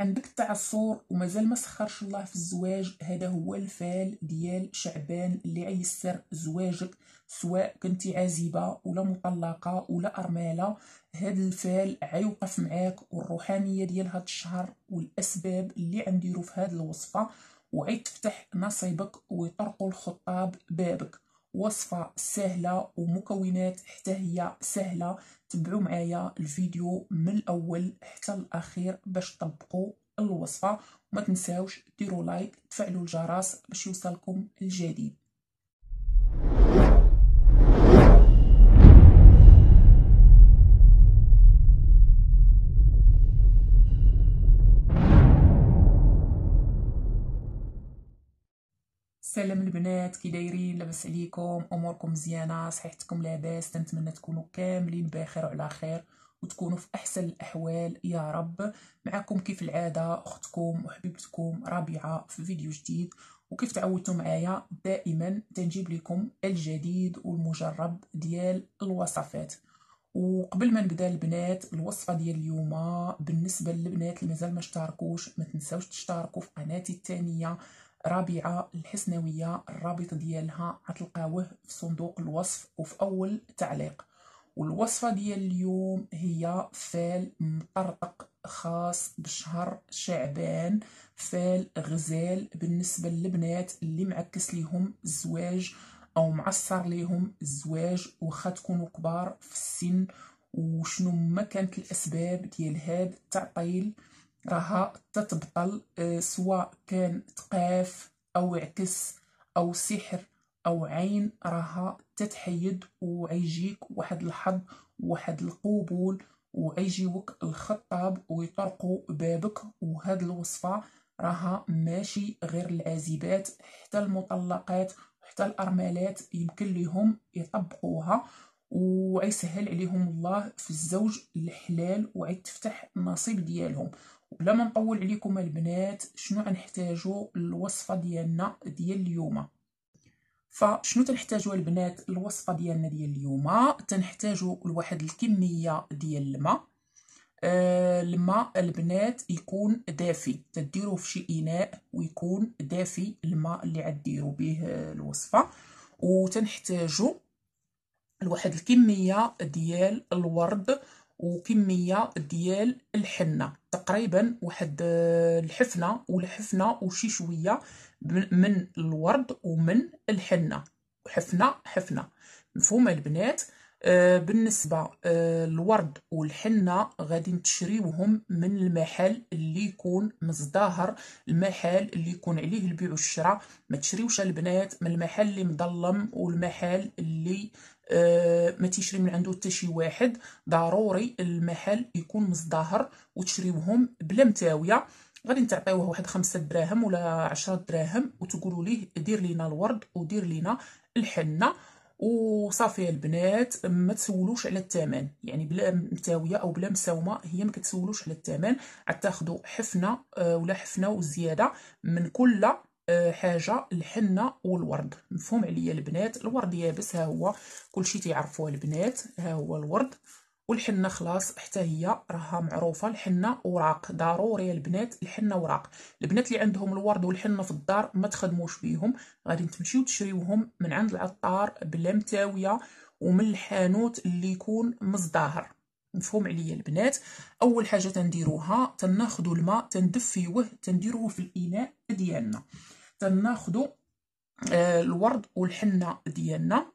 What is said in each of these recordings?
عندك التعثر ومازال ما سخرش الله في الزواج هذا هو الفال ديال شعبان اللي عيسر زواجك سواء كنتي عازبه ولا مطلقه ولا ارمله هاد الفال عيوقف معاك والروحانيه ديال هاد الشهر والاسباب اللي عنديرو في هاد الوصفه وعيتفتح نصيبك ويطرقوا الخطاب بابك وصفة سهلة ومكونات حتى هي سهلة تبعوا معايا الفيديو من الأول حتى الأخير باش تطبقوا الوصفة وما تنساوش ديروا لايك تفعلوا الجرس باش يوصلكم الجديد سلام البنات كي دايرين لاباس عليكم اموركم مزيانه صحيحتكم لاباس نتمنى تكونوا كاملين بخير وعلى خير وتكونوا في احسن الاحوال يا رب معكم كيف العاده اختكم وحبيبتكم رابعه في فيديو جديد وكيف تعودتوا معايا دائما تنجيب لكم الجديد والمجرب ديال الوصفات وقبل ما نبدا البنات الوصفه ديال اليوم بالنسبه للبنات اللي مازال ما اشتركوش ما تنساوش تشتركوا في قناتي الثانيه رابعه الحسنوية الرابط ديالها غتلقاوه في صندوق الوصف وفي أول تعليق والوصفة ديال اليوم هي فال مطرطق خاص بشهر شعبان فال غزال بالنسبة للبنات اللي معكس ليهم الزواج أو معصر ليهم الزواج وخا تكونوا كبار في السن وشنو ما كانت الأسباب ديال هاد التعطيل راها تتبطل آه، سواء كان تقاف او عكس او سحر او عين راها تتحيد وعيجيك واحد الحظ واحد القبول وعيجيوك الخطاب ويطرقوا بابك وهاد الوصفه راها ماشي غير العازبات حتى المطلقات وحتى الارملات يمكن لهم يطبقوها وعيسهل عليهم الله في الزوج الحلال تفتح النصيب ديالهم بلا ما نطول عليكم البنات شنو غنحتاجو الوصفه ديالنا ديال اليوم فشنو تنحتاجو البنات الوصفه ديالنا ديال اليوم تنحتاجو لواحد الكميه ديال الماء آه الماء البنات يكون دافي تديروه في شي اناء ويكون دافي الماء اللي عديرو به الوصفه وتنحتاجو لواحد الكميه ديال الورد وكميه ديال الحنه تقريبا واحد آه، الحفنه والحفنة وشي شويه من الورد ومن الحنه حفنه حفنه مفهومه البنات آه، بالنسبه آه، الورد والحنه غادي نتشريوهم من المحل اللي يكون مزدهر المحل اللي يكون عليه البيع والشراء ما تشريوش البنات من المحل اللي مظلم والمحل اللي آه، ما تيشري من عنده حتى شي واحد ضروري المحل يكون مزدهر وتشريوهم بلا متاويه غادي تعطيوه واحد خمسة دراهم ولا عشرة دراهم وتقولوا ليه دير لينا الورد ودير لينا الحنه وصافي البنات ما تسولوش على الثمن يعني بلا متاويه او بلا مساومه هي ما كتسولوش على الثمن عاد تاخذوا حفنه آه، ولا حفنه وزياده من كل آه، حاجه الحنه والورد مفهوم عليا البنات الورد يابس ها هو كلشي تيعرفوه البنات ها هو الورد والحنه خلاص حتى هي راها معروفه الحنه وراق ضروري البنات الحنه وراق البنات اللي عندهم الورد والحنه في الدار ما تخدموش بيهم غادي تمشيو تشريوهم من عند العطار بلا متاويه ومن الحانوت اللي يكون مزدهر مفهوم عليا البنات اول حاجه تنديروها تناخذوا الماء تندفيوه تنديروه في الاناء ديالنا حتى ناخدو آه، الورد والحنه ديالنا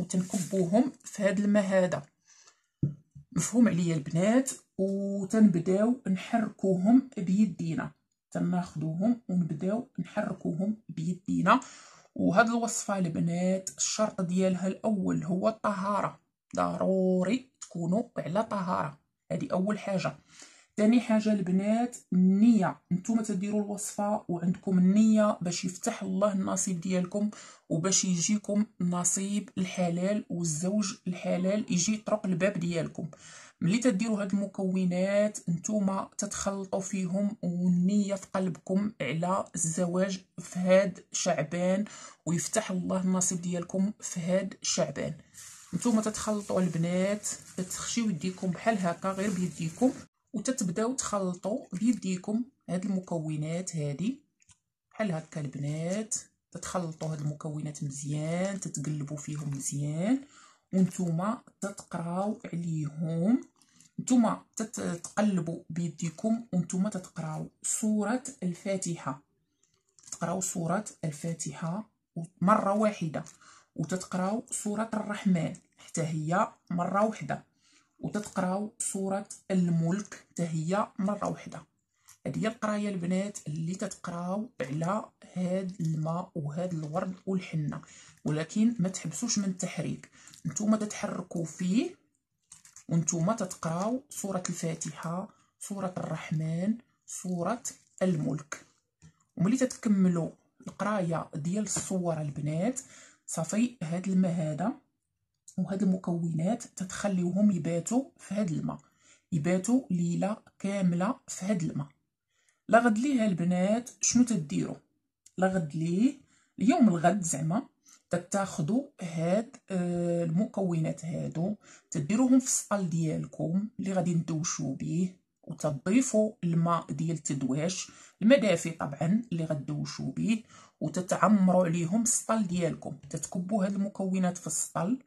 وتنكبوهم في هاد الماء هذا مفهوم عليا البنات وتنبداو نحركوهم بيدينا تناخدوهم ونبداو نحركوهم بيدينا وهاد الوصفه البنات الشرط ديالها الاول هو الطهاره ضروري تكونوا على طهاره هذه اول حاجه ثاني حاجه البنات النيه نتوما تديروا الوصفه وعندكم النيه باش يفتح الله النصيب ديالكم وباش يجيكم نصيب الحلال والزوج الحلال يجي طرق الباب ديالكم ملي تديروا هاد المكونات نتوما تتخلطوا فيهم والنيه في قلبكم على الزواج في هاد شعبان ويفتح الله النصيب ديالكم في هاد شعبان نتوما تتخلطوا البنات تخشيو يديكم بحال هكا غير بيديكم وتتبداو تخلطوا بيديكم هاد المكونات هادي بحال هكا البنات تتخلطوا هاد المكونات مزيان تتقلبوا فيهم مزيان وانتوما تتقراو عليهم نتوما تتقلبوا بيديكم وانتوما تتقراو سوره الفاتحه تقراو سوره الفاتحه مره واحده وتتقراو سوره الرحمن حتى هي مره واحده وتتقراو صورة الملك تهي مرة واحدة هذه هي القرايه البنات اللي تتقراو على هاد الماء وهاد الورد والحنه ولكن ما تحبسوش من التحريك نتوما تتحركوا فيه وانتوما تتقراو سوره الفاتحه سوره الرحمن سوره الملك وملي تتكملوا القرايه ديال الصوره البنات صافي هاد الماء هذا وهاد المكونات تتخليوهم يباتوا في هاد الماء يباتوا ليله كامله في هاد الماء لغد ليه البنات شنو تديروا لغد ليه اليوم الغد زعما تتاخدو هاد آه، المكونات هادو تديروهم في الصقل ديالكم اللي غادي ندوشو بيه وتضيفوا الماء ديال التدواش المدافي دافي طبعا اللي غدوشو بيه وتتعمروا عليهم السطل ديالكم تتكبوا هاد المكونات في السطل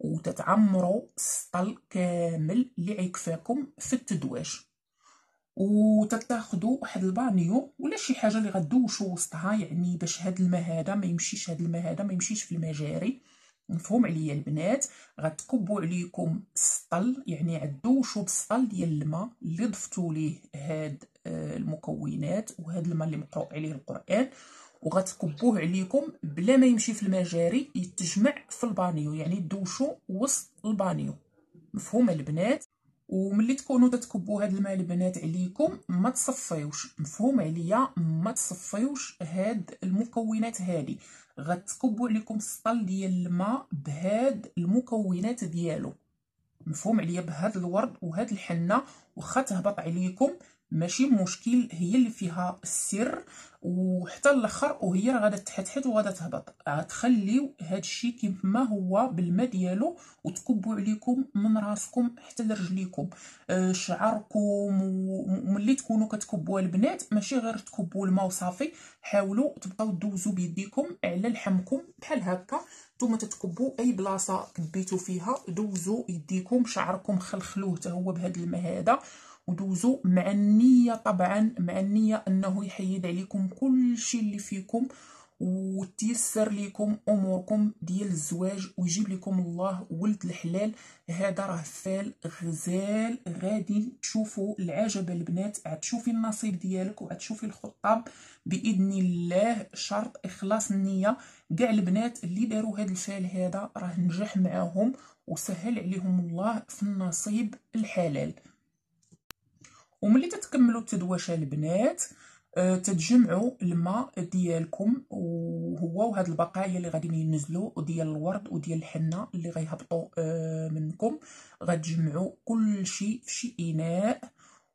وتتعمروا السطل كامل اللي عيكفاكم في التدواج وتتاخذوا واحد البانيو ولا شي حاجه اللي غدوشوا وسطها يعني باش هاد الماء هذا ما يمشيش هاد الماء هذا ما يمشيش في المجاري مفهوم عليا البنات غتكبوا عليكم السطل يعني عدوشوا بالسطل ديال الماء اللي ضفتوا ليه هاد آه، المكونات وهاد الماء اللي مقروء عليه القران وغتكبوه عليكم بلا ما يمشي في المجاري يتجمع في البانيو يعني دوشو وسط البانيو مفهوم البنات وملي تكونوا تتكبوا هاد الماء البنات عليكم ما تصفيوش مفهوم عليا ما تصفيوش هاد المكونات هادي غتكبوا عليكم السطل ديال الماء بهاد المكونات ديالو مفهوم عليا بهاد الورد وهاد الحنه واخا تهبط عليكم ماشي مشكل هي اللي فيها السر وحتى الاخر وهي راه غادا تحتحت وغادا تهبط غتخليو هذا الشيء كيف ما هو بالما ديالو وتكبوا عليكم من راسكم حتى لرجليكم أه، شعركم وملي تكونوا كتكبوا البنات ماشي غير تكبوا الماء وصافي حاولوا تبقاو دوزوا بيديكم على لحمكم بحال هكا ثم تتكبوا اي بلاصه كبيتو فيها دوزوا يديكم شعركم خلخلوه حتى هو بهذا الماء هذا ودوزوا مع النية طبعا مع النية أنه يحيد عليكم كل شيء اللي فيكم وتيسر لكم اموركم ديال الزواج ويجيب لكم الله ولد الحلال هذا راه فال غزال غادي تشوفوا العجب البنات عاد تشوفي النصيب ديالك وعاد تشوفي الخطاب باذن الله شرط اخلاص النيه كاع البنات اللي داروا هذا الفال هذا راه نجح معاهم وسهل عليهم الله في النصيب الحلال وملي تتكملوا التدوشه البنات آه، تتجمعوا الماء ديالكم وهو وهاد البقايا اللي غادي ينزلوا ديال الورد وديال الحنه اللي غيهبطوا آه، منكم غتجمعوا كل شيء في شي اناء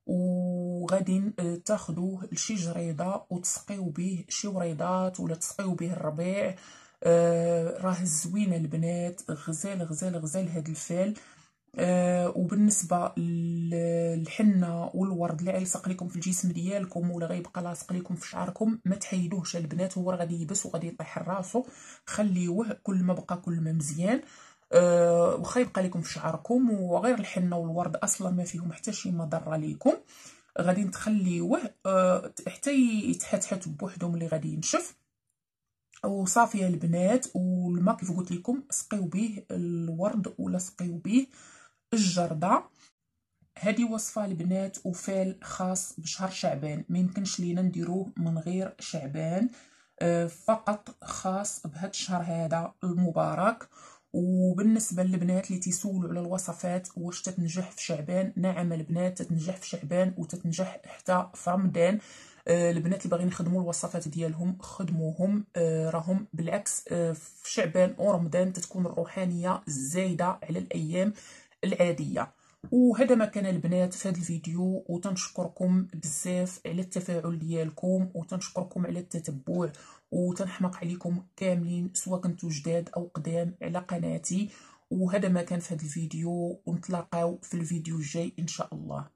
وغادي آه، تاخذوه لشي جريده وتسقيو به شي وريضات ولا تسقيو به الربيع راه زوينه البنات غزال غزال غزال هاد الفال آه، وبالنسبه للحنه والورد اللي غيلصق لكم في الجسم ديالكم ولا غيبقى لاصق لكم في شعركم ما تحيدوهش البنات هو راه غادي يبس وغادي يطيح راسو خليوه كل ما بقى كل ما مزيان آه وخا يبقى لكم في شعركم وغير الحنه والورد اصلا ما فيهم حتى شي مضره ليكم غادي نخليوه آه حتى يتحتحت بوحدهم اللي غادي ينشف وصافي البنات والما كيف قلت لكم سقيو به الورد ولا سقيو به آه الجردة هذه وصفة البنات وفال خاص بشهر شعبان ما يمكنش لينا نديروه من غير شعبان آه، فقط خاص بهذا الشهر هذا المبارك وبالنسبه للبنات اللي تيسولوا على الوصفات واش تتنجح في شعبان نعم البنات تتنجح في شعبان وتتنجح حتى في رمضان آه، البنات اللي باغيين يخدموا الوصفات ديالهم خدموهم آه، راهم بالعكس في شعبان ورمضان تتكون الروحانيه زايده على الايام العاديه وهذا ما كان البنات في هذا الفيديو وتنشكركم بزاف على التفاعل ديالكم وتنشكركم على التتبع وتنحمق عليكم كاملين سواء كنتو جداد او قدام على قناتي وهذا ما كان في هذا الفيديو ونتلاقاو في الفيديو الجاي ان شاء الله